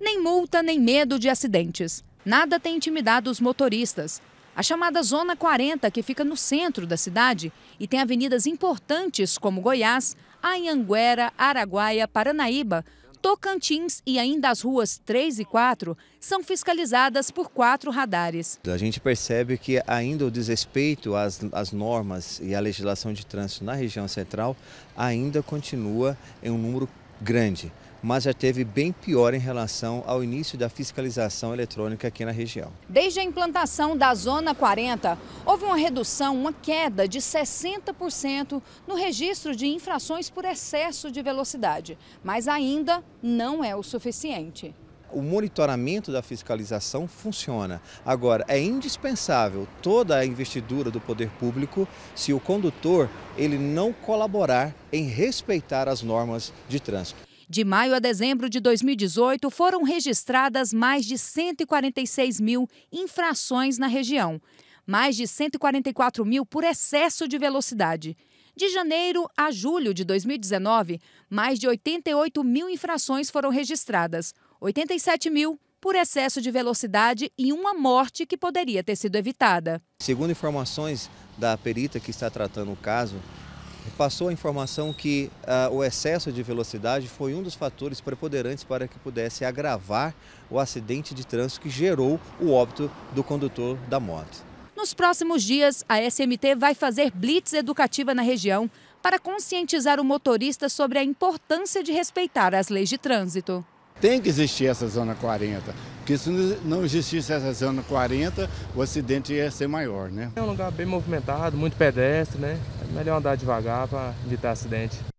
Nem multa, nem medo de acidentes. Nada tem intimidado os motoristas. A chamada Zona 40, que fica no centro da cidade e tem avenidas importantes como Goiás, Anhanguera, Araguaia, Paranaíba, Tocantins e ainda as ruas 3 e 4 são fiscalizadas por quatro radares. A gente percebe que ainda o desrespeito às, às normas e à legislação de trânsito na região central ainda continua em um número grande, mas já teve bem pior em relação ao início da fiscalização eletrônica aqui na região. Desde a implantação da Zona 40, houve uma redução, uma queda de 60% no registro de infrações por excesso de velocidade, mas ainda não é o suficiente o monitoramento da fiscalização funciona. Agora, é indispensável toda a investidura do poder público se o condutor ele não colaborar em respeitar as normas de trânsito. De maio a dezembro de 2018, foram registradas mais de 146 mil infrações na região, mais de 144 mil por excesso de velocidade. De janeiro a julho de 2019, mais de 88 mil infrações foram registradas, 87 mil por excesso de velocidade e uma morte que poderia ter sido evitada. Segundo informações da perita que está tratando o caso, passou a informação que uh, o excesso de velocidade foi um dos fatores preponderantes para que pudesse agravar o acidente de trânsito que gerou o óbito do condutor da moto. Nos próximos dias, a SMT vai fazer blitz educativa na região para conscientizar o motorista sobre a importância de respeitar as leis de trânsito. Tem que existir essa zona 40, porque se não existisse essa zona 40, o acidente ia ser maior, né? É um lugar bem movimentado, muito pedestre, né? É melhor andar devagar para evitar acidente.